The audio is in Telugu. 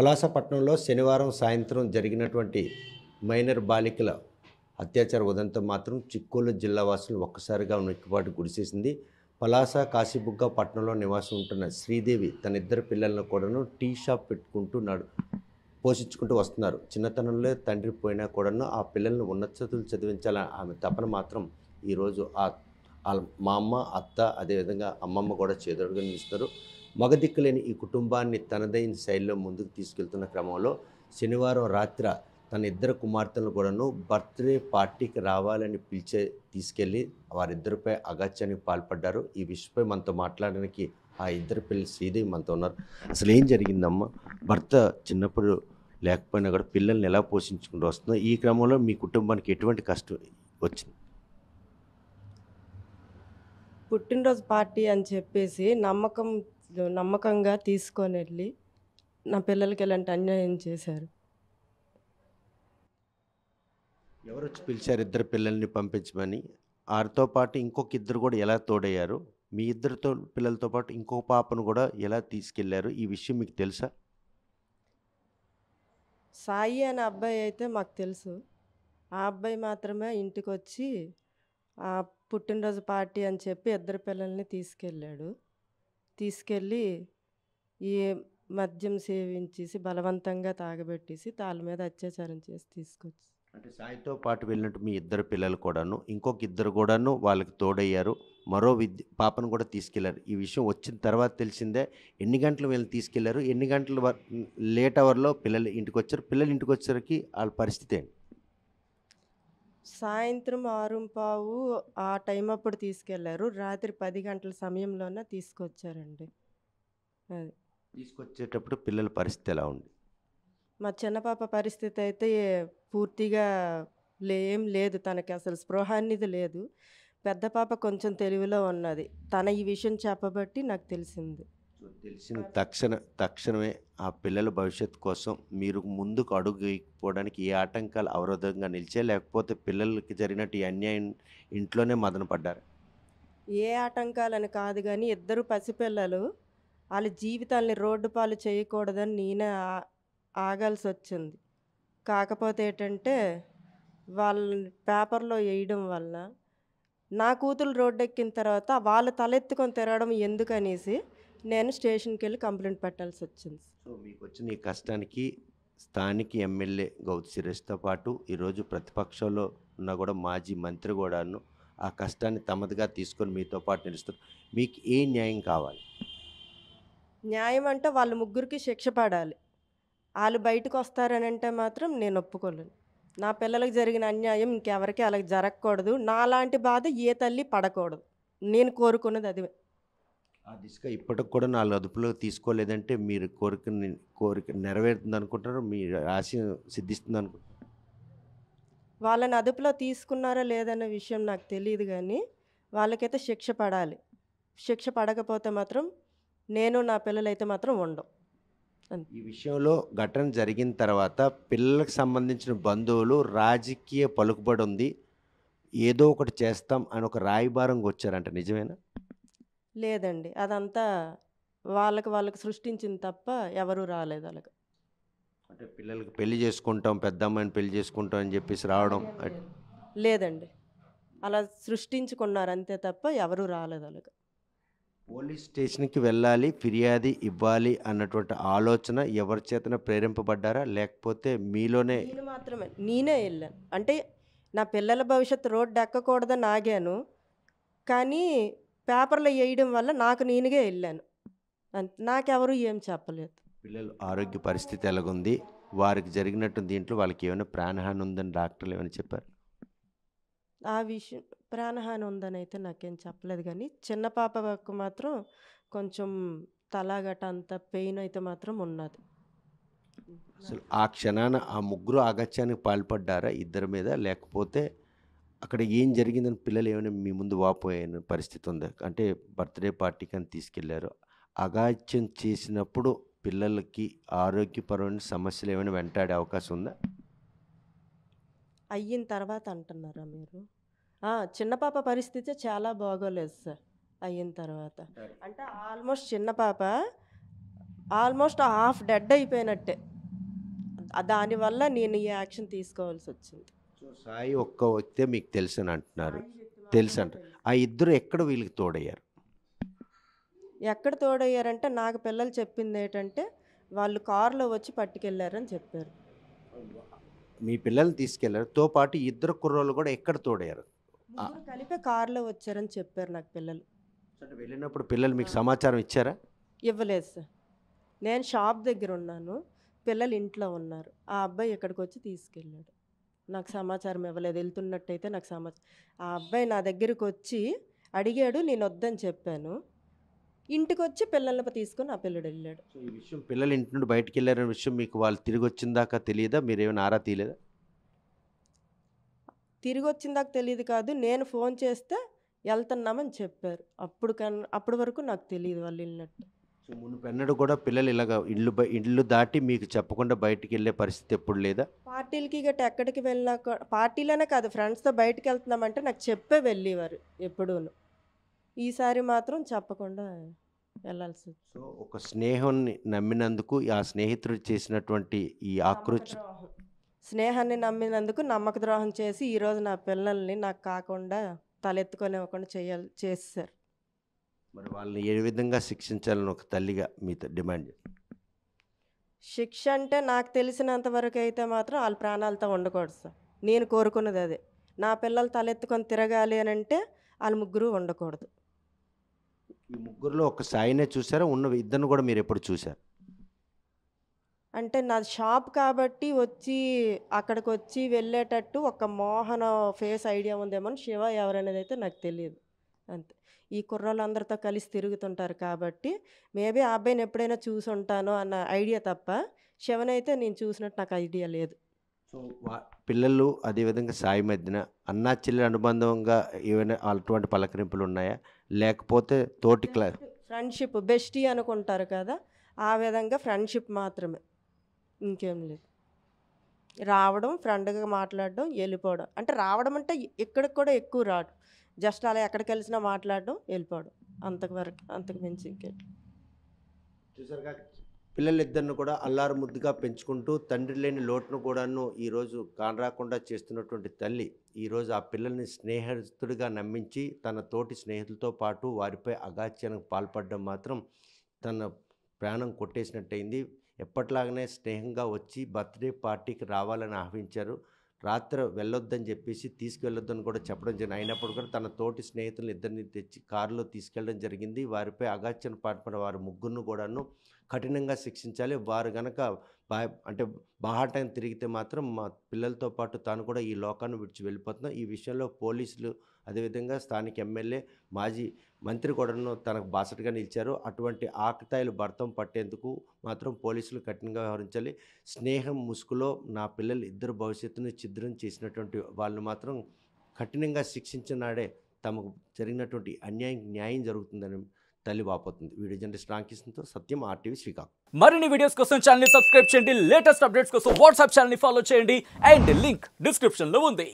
పలాసపట్నంలో శనివారం సాయంత్రం జరిగినటువంటి మైనర్ బాలికల అత్యాచార ఉదంతం మాత్రం చిక్కోలు జిల్లా వాసులు ఒక్కసారిగా ఉనికిపాటు గురిసేసింది పలాస కాశీబుగ్గ పట్టణంలో నివాసం ఉంటున్న శ్రీదేవి తన ఇద్దరు పిల్లలను కూడాను టీ షాప్ పెట్టుకుంటూ నడు పోషించుకుంటూ వస్తున్నారు చిన్నతనంలో తండ్రి పోయినా కూడాను ఆ పిల్లలను ఉన్నత చదువులు చదివించాలని ఆమె తపన మాత్రం ఈరోజు ఆ మా అమ్మ అత్త అదేవిధంగా అమ్మమ్మ కూడా చేదోడుగా నిలుస్తారు మగదిక్కులేని ఈ కుటుంబాన్ని తనదైన శైలిలో ముందుకు తీసుకెళ్తున్న క్రమంలో శనివారం రాత్రి తన ఇద్దరు కుమార్తెలను కూడాను బర్త్డే పార్టీకి రావాలని పిలిచే తీసుకెళ్ళి వారిద్దరిపై అగత్యానికి పాల్పడ్డారు ఈ విషయంపై మనతో మాట్లాడడానికి ఆ ఇద్దరు పిల్లలు శ్రీదేవి మనతో ఉన్నారు అసలు ఏం జరిగిందమ్మా భర్త చిన్నప్పుడు లేకపోయినా కూడా పిల్లల్ని ఎలా పోషించుకుంటూ వస్తుందో ఈ క్రమంలో మీ కుటుంబానికి ఎటువంటి కష్టం వచ్చింది పుట్టినరోజు పార్టీ అని చెప్పేసి నమ్మకం నమ్మకంగా తీసుకొని వెళ్ళి నా పిల్లలకి ఎలాంటి అన్యాయం చేశారు ఎవరు వచ్చి పిలిచారు ఇద్దరు పిల్లల్ని పంపించమని వారితో పాటు ఇంకొక ఇద్దరు కూడా ఎలా తోడయ్యారు మీ ఇద్దరితో పిల్లలతో పాటు ఇంకో పాపను కూడా ఎలా తీసుకెళ్లారు ఈ విషయం మీకు తెలుసా సాయి అనే అబ్బాయి అయితే మాకు తెలుసు ఆ అబ్బాయి మాత్రమే ఇంటికి వచ్చి పుట్టినరోజు పార్టీ అని చెప్పి ఇద్దరు పిల్లల్ని తీసుకెళ్ళాడు తీసుకెళ్ళి ఈ మద్యం సేవించేసి బలవంతంగా తాగబెట్టేసి తాళ్ళ మీద అత్యాచారం చేసి తీసుకొచ్చి అంటే సాయితో పాటు వెళ్ళినట్టు మీ ఇద్దరు పిల్లలు కూడాను ఇంకొక ఇద్దరు కూడాను వాళ్ళకి తోడయ్యారు మరో విద్య పాపను కూడా తీసుకెళ్లారు ఈ విషయం వచ్చిన తర్వాత తెలిసిందే ఎన్ని గంటలు వీళ్ళని తీసుకెళ్లారు ఎన్ని గంటలు లేట్ అవర్లో పిల్లలు ఇంటికి వచ్చారు పిల్లలు ఇంటికి వచ్చరికి వాళ్ళ పరిస్థితి ఏంటి సాయంత్రం ఆరు పావు ఆ టైం అప్పుడు తీసుకెళ్లారు రాత్రి పది గంటల సమయంలోనే తీసుకొచ్చారండి అది తీసుకొచ్చేటప్పుడు పిల్లల పరిస్థితి ఎలా ఉంది మా చిన్న పాప పరిస్థితి అయితే పూర్తిగా లేం లేదు తనకి అసలు స్పృహ అనేది లేదు పెద్ద పాప కొంచెం తెలివిలో ఉన్నది తన ఈ విషయం చెప్పబట్టి నాకు తెలిసింది తెలిసిన తక్షణ తక్షణమే ఆ పిల్లల భవిష్యత్తు కోసం మీరు ముందుకు అడుగు వేయకపోవడానికి ఏ ఆటంకాలు అవరోధంగా నిలిచే లేకపోతే పిల్లలకి జరిగినట్టు ఈ అన్యాయం ఇంట్లోనే మదన పడ్డారు ఏ ఆటంకాలని కాదు కానీ ఇద్దరు పసిపిల్లలు వాళ్ళ జీవితాల్ని రోడ్డు పాలు చేయకూడదని నేనే ఆగాల్సి వచ్చింది కాకపోతే ఏంటంటే వాళ్ళ పేపర్లో వేయడం వల్ల నా కూతురు రోడ్డెక్కిన తర్వాత వాళ్ళు తలెత్తుకొని తిరగడం ఎందుకనేసి నేను స్టేషన్కి వెళ్ళి కంప్లైంట్ పెట్టాల్సి వచ్చింది సో మీకు వచ్చిన ఈ కష్టానికి స్థానిక ఎమ్మెల్యే గౌత్ శిరీష్తో పాటు ఈరోజు ప్రతిపక్షంలో ఉన్న కూడా మాజీ మంత్రి కూడాను ఆ కష్టాన్ని తమదిగా తీసుకొని మీతో పాటు నిలుస్తారు మీకు ఏ న్యాయం కావాలి న్యాయం అంటే వాళ్ళ ముగ్గురికి శిక్ష పడాలి వాళ్ళు బయటకు వస్తారని అంటే మాత్రం నేను ఒప్పుకోలేను నా పిల్లలకు జరిగిన అన్యాయం ఇంకెవరికి అలా జరగకూడదు నాలాంటి బాధ ఏ తల్లి పడకూడదు నేను కోరుకున్నది అదివే ఆ దిశగా ఇప్పటికి కూడా నాలుగు అదుపులో తీసుకోలేదంటే మీరు కోరిక కోరిక నెరవేరుతుంది అనుకుంటారు మీ ఆశ సిద్ధిస్తుంది అనుకుంటారు వాళ్ళని అదుపులో తీసుకున్నారా లేదన్న విషయం నాకు తెలియదు కానీ వాళ్ళకైతే శిక్ష పడాలి శిక్ష పడకపోతే మాత్రం నేను నా పిల్లలైతే మాత్రం ఉండవు ఈ విషయంలో ఘటన జరిగిన తర్వాత పిల్లలకు సంబంధించిన బంధువులు రాజకీయ పలుకుబడి ఉంది ఏదో ఒకటి చేస్తాం అని ఒక రాయిబారంగా వచ్చారంట నిజమేనా లేదండి. అదంతా వాళ్ళకి వాళ్ళకి సృష్టించింది తప్ప ఎవరు రాలేదు అలాగ. అంటే పిల్లలకి పెళ్లి చేసుకుంటాం, పెద్ద అమ్మాయిని పెళ్లి చేసుకుంటాం అని చెప్పేసి రావడం. లేదండి. అలా సృష్టించుకున్నారు అంతే తప్ప ఎవరు రాలేదు అలాగ. పోలీస్ స్టేషన్‌కి వెళ్ళాలి, ఫిర్యాదు ఇవ్వాలి అన్నటువంటి ఆలోచన ఎవరి చేతన ప్రేరింపబడ్డారా లేకపోతే మీలోనే నేను మాత్రమే నేనే వెళ్ళాను అంటే నా పిల్లల భవిష్యత్తు ఎక్కకూడదని ఆగాను. కానీ పేపర్లో వేయడం వల్ల నాకు నేనుగా వెళ్ళాను నాకెవరు ఏం చెప్పలేదు పిల్లలు ఆరోగ్య పరిస్థితి ఎలాగుంది వారికి జరిగినట్టు దీంట్లో వాళ్ళకి ఏమైనా ప్రాణహాని ఉందని డాక్టర్లు ఏమైనా చెప్పారు ఆ విషయం ప్రాణహాని ఉందని అయితే నాకేం చెప్పలేదు కానీ చిన్న పాపకు మాత్రం కొంచెం తలాగట అంత పెయిన్ అయితే మాత్రం ఉన్నది అసలు ఆ క్షణాన ఆ ముగ్గురు ఆగత్యానికి పాల్పడ్డారా ఇద్దరి మీద లేకపోతే అక్కడ ఏం జరిగిందని పిల్లలు ఏమైనా మీ ముందు వాపోయే పరిస్థితి ఉంది అంటే బర్త్డే పార్టీకి అని తీసుకెళ్లారు అగాధ్యం చేసినప్పుడు పిల్లలకి ఆరోగ్యపరమైన సమస్యలు ఏమైనా వెంటాడే అవకాశం ఉందా అయిన తర్వాత అంటున్నారా మీరు చిన్న పాప పరిస్థితి చాలా బాగోలేదు సార్ అయిన తర్వాత అంటే ఆల్మోస్ట్ చిన్న పాప ఆల్మోస్ట్ హాఫ్ డెడ్ అయిపోయినట్టే దానివల్ల నేను ఈ యాక్షన్ తీసుకోవాల్సి వచ్చింది సాయి ఒక్క వ్యక్తే మీకు అని అంటున్నారు తెలుసు అంట ఆ ఇద్దరు ఎక్కడ వీళ్ళకి తోడయ్యారు ఎక్కడ తోడయ్యారంటే నాకు పిల్లలు చెప్పింది ఏంటంటే వాళ్ళు కారులో వచ్చి పట్టుకెళ్ళారని చెప్పారు మీ పిల్లల్ని తీసుకెళ్లారు తో పాటు ఇద్దరు కుర్రోళ్ళు కూడా ఎక్కడ తోడయ్యారు కలిపి కారులో వచ్చారని చెప్పారు నాకు పిల్లలు వెళ్ళినప్పుడు పిల్లలు మీకు సమాచారం ఇచ్చారా ఇవ్వలేదు సార్ నేను షాప్ దగ్గర ఉన్నాను పిల్లలు ఇంట్లో ఉన్నారు ఆ అబ్బాయి ఇక్కడికి వచ్చి తీసుకెళ్ళాడు నాకు సమాచారం ఇవ్వలేదు వెళ్తున్నట్టయితే నాకు సమాచారం ఆ అబ్బాయి నా దగ్గరికి వచ్చి అడిగాడు నేను వద్దని చెప్పాను ఇంటికి వచ్చి పిల్లల్ని తీసుకొని ఆ పిల్లడు వెళ్ళాడు సో ఈ విషయం పిల్లలు ఇంటి నుండి బయటకు వెళ్ళారనే విషయం మీకు వాళ్ళు తిరిగి వచ్చిన దాకా తెలియదా మీరేమైనా ఆరా తీయలేదా తిరిగి వచ్చిన దాకా తెలియదు కాదు నేను ఫోన్ చేస్తే వెళ్తున్నామని చెప్పారు అప్పుడు కన్ అప్పటి వరకు నాకు తెలియదు వాళ్ళు వెళ్ళినట్టు మునుపెన్నడు కూడా పిల్లలు ఇలాగ ఇల్లు ఇల్లు దాటి మీకు చెప్పకుండా బయటికి వెళ్ళే పరిస్థితి ఎప్పుడు లేదా పార్టీలకి గట్ట ఎక్కడికి వెళ్ళాక పార్టీలోనే కాదు ఫ్రెండ్స్తో బయటకు వెళ్తున్నామంటే నాకు చెప్పే వెళ్ళేవారు ఎప్పుడూ ఈసారి మాత్రం చెప్పకుండా వెళ్ళాల్సి సో ఒక స్నేహాన్ని నమ్మినందుకు ఆ స్నేహితుడు చేసినటువంటి ఈ ఆక్రోచ స్నేహాన్ని నమ్మినందుకు నమ్మక ద్రోహం చేసి ఈరోజు నా పిల్లల్ని నాకు కాకుండా తలెత్తుకొని ఇవ్వకుండా చేయాలి చేస్తారు మరి వాళ్ళని ఏ విధంగా శిక్షించాలని ఒక తల్లిగా మీతో డిమాండ్ శిక్ష అంటే నాకు తెలిసినంత వరకు అయితే మాత్రం వాళ్ళ ప్రాణాలతో ఉండకూడదు సార్ నేను కోరుకున్నది అదే నా పిల్లలు తలెత్తుకొని తిరగాలి అని అంటే వాళ్ళ ముగ్గురు ఉండకూడదు ఈ ముగ్గురులో ఒక సాయినే చూసారా ఉన్న ఇద్దరు కూడా మీరు ఎప్పుడు చూసారు అంటే నా షాప్ కాబట్టి వచ్చి అక్కడికి వచ్చి వెళ్ళేటట్టు ఒక మోహన ఫేస్ ఐడియా ఉందేమో శివ ఎవరనేది అయితే నాకు తెలియదు అంతే ఈ అందరితో కలిసి తిరుగుతుంటారు కాబట్టి మేబీ ఆ అబ్బాయిని ఎప్పుడైనా చూసి ఉంటాను అన్న ఐడియా తప్ప శివన్ అయితే నేను చూసినట్టు నాకు ఐడియా లేదు సో పిల్లలు అదేవిధంగా సాయి మధ్యన అన్న చెల్లెలు అనుబంధంగా ఏమైనా అటువంటి పలకరింపులు ఉన్నాయా లేకపోతే తోటి క్లాస్ ఫ్రెండ్షిప్ బెస్టీ అనుకుంటారు కదా ఆ విధంగా ఫ్రెండ్షిప్ మాత్రమే ఇంకేం లేదు రావడం ఫ్రెండ్గా మాట్లాడడం వెళ్ళిపోవడం అంటే రావడం అంటే ఇక్కడికి కూడా ఎక్కువ రాడు జస్ట్ అలా ఎక్కడికి వెళ్ళినా మాట్లాడడం వెళ్ళిపోవడం అంతకు వరకు అంతకు మించి ఇంకే చూసారుగా పిల్లలిద్దరిని కూడా అల్లారు ముద్దుగా పెంచుకుంటూ తండ్రి లేని లోటును కూడాను ఈరోజు కానరాకుండా చేస్తున్నటువంటి తల్లి ఈరోజు ఆ పిల్లల్ని స్నేహితుడిగా నమ్మించి తన తోటి స్నేహితులతో పాటు వారిపై అగాత్యానికి పాల్పడడం మాత్రం తన ప్రాణం కొట్టేసినట్టయింది ఎప్పట్లాగానే స్నేహంగా వచ్చి బర్త్డే పార్టీకి రావాలని ఆహ్వించారు రాత్రి వెళ్ళొద్దని చెప్పేసి తీసుకువెళ్ళొద్దని కూడా చెప్పడం జరిగింది అయినప్పుడు కూడా తన తోటి స్నేహితులను ఇద్దరిని తెచ్చి కారులో తీసుకెళ్ళడం జరిగింది వారిపై అగాచ్యం పాటుపడిన వారి ముగ్గురును కూడాను కఠినంగా శిక్షించాలి వారు గనక బా అంటే బాహాటం తిరిగితే మాత్రం మా పిల్లలతో పాటు తాను కూడా ఈ లోకాన్ని విడిచి వెళ్ళిపోతున్నాం ఈ విషయంలో పోలీసులు అదేవిధంగా స్థానిక ఎమ్మెల్యే మాజీ మంత్రి కూడాను తనకు బాసటగా నిలిచారు అటువంటి ఆకతాయిలు భర్తం పట్టేందుకు మాత్రం పోలీసులు కఠినంగా వ్యవహరించాలి స్నేహం ముసుగులో నా పిల్లలు ఇద్దరు భవిష్యత్తును చిద్రం చేసినటువంటి వాళ్ళు మాత్రం కఠినంగా శిక్షించినాడే తమకు జరిగినటువంటి అన్యాయం న్యాయం జరుగుతుందని తల్లి వాపోతుంది వీడియో జర్నలిస్ట్ రామకృష్ణతో సత్యం ఆర్టీవీ శ్రీకాకుళం మరిన్ని వీడియోస్ కోసం ఛానల్ సబ్స్క్రైబ్ చేయండి లేటెస్ట్ అప్డేట్స్ కోసం వాట్సాప్ ఛానల్ ఫాలో చేయండి అండ్ లింక్ డిస్క్రిప్షన్లో ఉంది